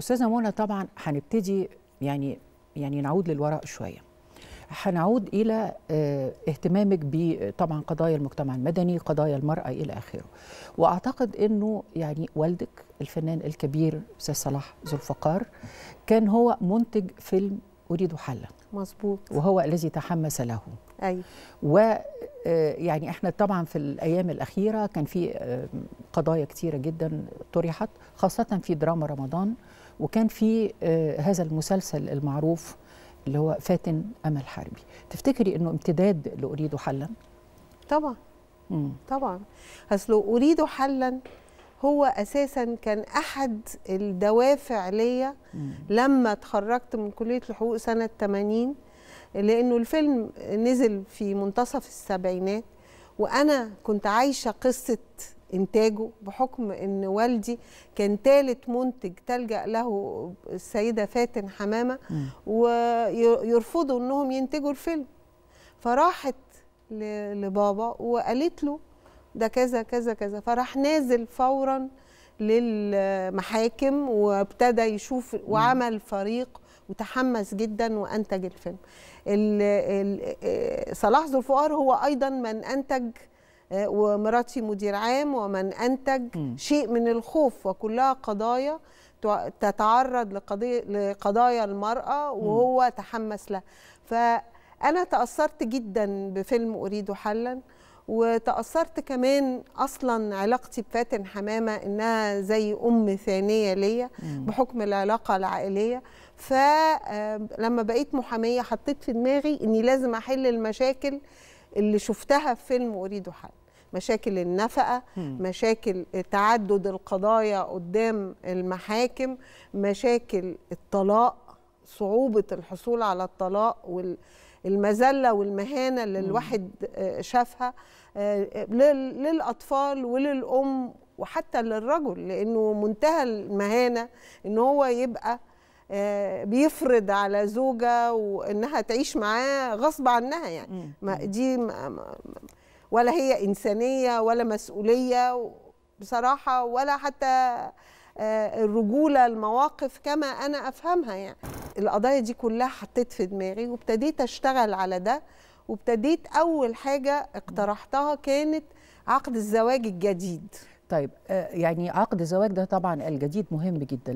استاذه منى طبعا هنبتدي يعني يعني نعود للوراء شويه هنعود الى آه، اهتمامك بطبعا قضايا المجتمع المدني قضايا المراه الى اخره واعتقد انه يعني والدك الفنان الكبير استاذ صلاح ذو الفقار كان هو منتج فيلم اريد حلا مظبوط وهو الذي تحمس له ايوه و آه، يعني احنا طبعا في الايام الاخيره كان في آه، قضايا كثيره جدا طرحت خاصه في دراما رمضان وكان في آه، هذا المسلسل المعروف اللي هو فاتن امل حربي تفتكري انه امتداد لاريد حلا طبعا مم. طبعا اصل اريد حلا هو اساسا كان احد الدوافع ليا لما اتخرجت من كليه الحقوق سنه 80 لانه الفيلم نزل في منتصف السبعينات وانا كنت عايشه قصه انتاجه بحكم ان والدي كان ثالث منتج تلجا له السيده فاتن حمامه ويرفضوا انهم ينتجوا الفيلم فراحت لبابا وقالت له ده كذا كذا كذا فراح نازل فورا للمحاكم وابتدى يشوف وعمل فريق وتحمس جدا وانتج الفيلم ال ال آه، صلاح ذو الفقار هو ايضا من انتج آه، ومراتي مدير عام ومن انتج شيء من الخوف وكلها قضايا تتعرض لقضية لقضايا المرأة وهو تحمس لها فأنا تأثرت جدا بفيلم أريد حلا وتأثرت كمان أصلا علاقتي بفاتن حمامة إنها زي أم ثانية ليا بحكم العلاقة العائلية فلما آه، بقيت محامية حطيت في دماغي إني لازم أحل المشاكل اللي شفتها في فيلم اريد حل مشاكل النفقه مشاكل تعدد القضايا قدام المحاكم مشاكل الطلاق صعوبه الحصول على الطلاق وال المذله والمهانه اللي الواحد آه، شافها آه، للاطفال وللام وحتى للرجل لانه منتهى المهانه ان هو يبقى آه، بيفرض على زوجه وانها تعيش معاه غصب عنها يعني ما دي ما ولا هي انسانيه ولا مسؤوليه بصراحه ولا حتى آه، الرجوله المواقف كما انا افهمها يعني القضايا دي كلها حطيت في دماغي وابتديت اشتغل على ده وابتديت اول حاجه اقترحتها كانت عقد الزواج الجديد طيب آه، يعني عقد الزواج ده طبعا الجديد مهم جدا